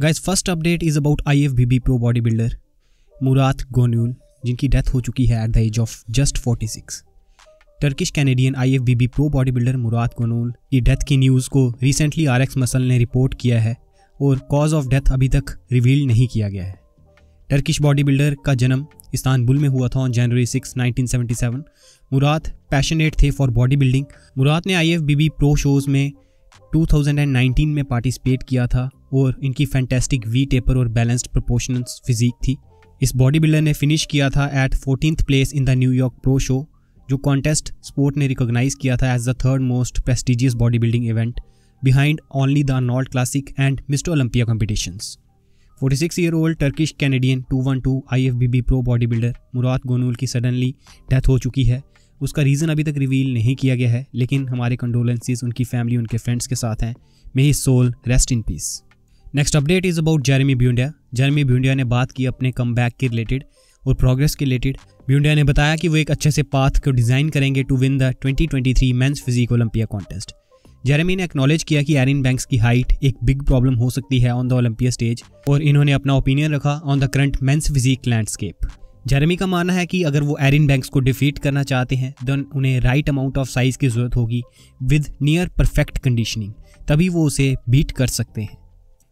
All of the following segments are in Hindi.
guys first update is about I F B B pro body builder Murad Gonul जिनकी डेथ हो चुकी है at the age of just 46 Turkish Canadian I F B B pro body builder Murad Gonul की डेथ की न्यूज़ को रिसेंटली आर एक्स मसल ने रिपोर्ट किया है और कॉज ऑफ डेथ अभी तक रिवील नहीं किया गया है टर्किश बॉडी बिल्डर का जन्म इस्तानबुल में हुआ था on January six nineteen seventy seven Murad passionate थे फॉर बॉडी बिल्डिंग मुराद ने I F B B pro shows में 2019 में पार्टिसिपेट किया था और इनकी फैंटेस्टिक वी टेपर और बैलेंस्ड प्रपोशन फिजीक थी इस बॉडी बिल्डर ने फिनिश किया था at fourteen place in the New York pro show जो कॉन्टेस्ट स्पोर्ट ने रिकोगनाइज किया था as the third most prestigious body building event behind only the Nord Classic and Mister Olympia competition 46 year old Turkish Canadian 212 B pro body builder Murad Gonul की सडनली डेथ हो चुकी है उसका रीज़न अभी तक रिवील नहीं किया गया है लेकिन हमारे कंडोलेंसीज उनकी फैमिली उनके फ्रेंड्स के साथ हैं may he soul rest in peace next update is about Jeremy Buendia Jeremy Buendia ने बात की अपने कम के रिलेटेड और प्रोग्रेस के रिलेटेड ब्यूंडिया ने बताया कि वो एक अच्छे से पाथ को डिज़ाइन करेंगे to win the 2023 men's physique Olympia contest Jeremy ने एक्नॉलेज किया कि एरिन बैंक्स की हाइट एक बिग प्रॉब्लम हो सकती है ऑन द ओलंपिया स्टेज और इन्होंने अपना ओपिनियन रखा on the current men's physique landscape Jeremy का मानना है कि अगर वो एरिन बैंक्स को डिफीट करना चाहते हैं देन उन्हें राइट अमाउंट ऑफ साइज की ज़रूरत होगी विद नियर परफेक्ट कंडीशनिंग तभी वो उसे बीट कर सकते हैं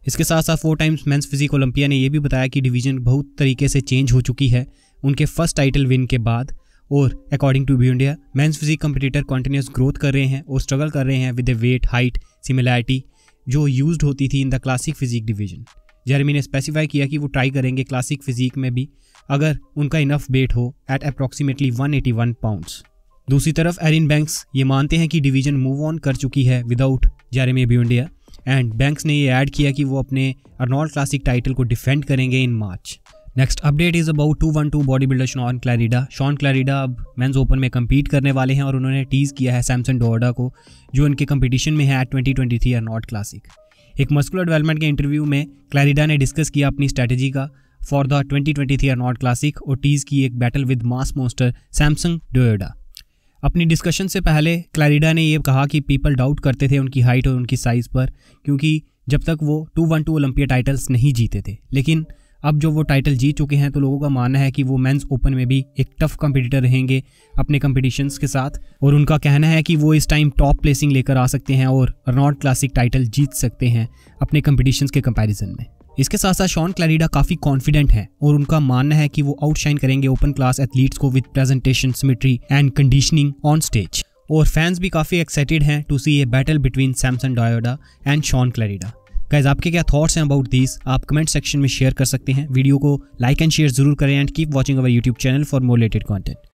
इसके साथ साथ four times men's physique Olympia ने यह भी बताया कि डिवीजन बहुत तरीके से चेंज हो चुकी है उनके फर्स्ट टाइटल विन के बाद और according to Buendia men's physique competitor continuous growth कर रहे हैं और स्ट्रगल कर रहे हैं with the weight height similarity जो यूज होती थी in the classic physique division Jeremy ने स्पेसिफाई किया कि वो ट्राई करेंगे क्लासिक फिजिक में भी अगर उनका इनफ वेट हो एट अप्रॉक्सीमेटली 181 पाउंड्स दूसरी तरफ एरिन बैंक्स ये मानते हैं कि डिवीजन मूव ऑन कर चुकी है without Jeremy Buendia and Banks ने ये ऐड किया कि वो अपने अर्नॉल्ड क्लासिक टाइटल को डिफेंड करेंगे in March next update is about two one two body builder Shaun Clarida Shaun Clarida अब मेंस ओपन में कम्पीट करने वाले हैं और उन्होंने टीज़ किया है सैमसन डोडा को जो उनके कंपटीशन में है at twenty twenty three Arnold Classic एक मस्कुलर डेवलपमेंट के इंटरव्यू में क्लैरिडा ने डिस्कस किया अपनी स्ट्रैटेजी का for the twenty twenty three Arnold Classic और टीज़ की एक battle with mass monster Samson Dauda अपनी डिस्कशन से पहले क्लैरिडा ने यह कहा कि पीपल डाउट करते थे उनकी हाइट और उनकी साइज़ पर क्योंकि जब तक वो two one two Olympia titles नहीं जीते थे लेकिन अब जो वो टाइटल जीत चुके हैं तो लोगों का मानना है कि वो मेंस ओपन में भी एक टफ कंपटीटर रहेंगे अपने कंपटीशंस के साथ और उनका कहना है कि वो इस टाइम टॉप प्लेसिंग लेकर आ सकते हैं और रनॉट क्लासिक टाइटल जीत सकते हैं अपने कंपटीशंस के कंपैरिजन में इसके साथ साथ शॉन क्लैरिडा काफी कॉन्फिडेंट है और उनका मानना है कि वो आउटशाइन करेंगे ओपन क्लास एथलीट्स को with presentation symmetry and conditioning on stage और फैंस भी काफ़ी एक्साइटेड हैं to see a battle between Samson Dauda and Shaun Clarida guys आपके क्या थॉट्स हैं अबाउट दिस आप कमेंट सेक्शन में शेयर कर सकते हैं वीडियो को लाइक एंड शेयर जरूर करें and keep watching our YouTube channel for more related content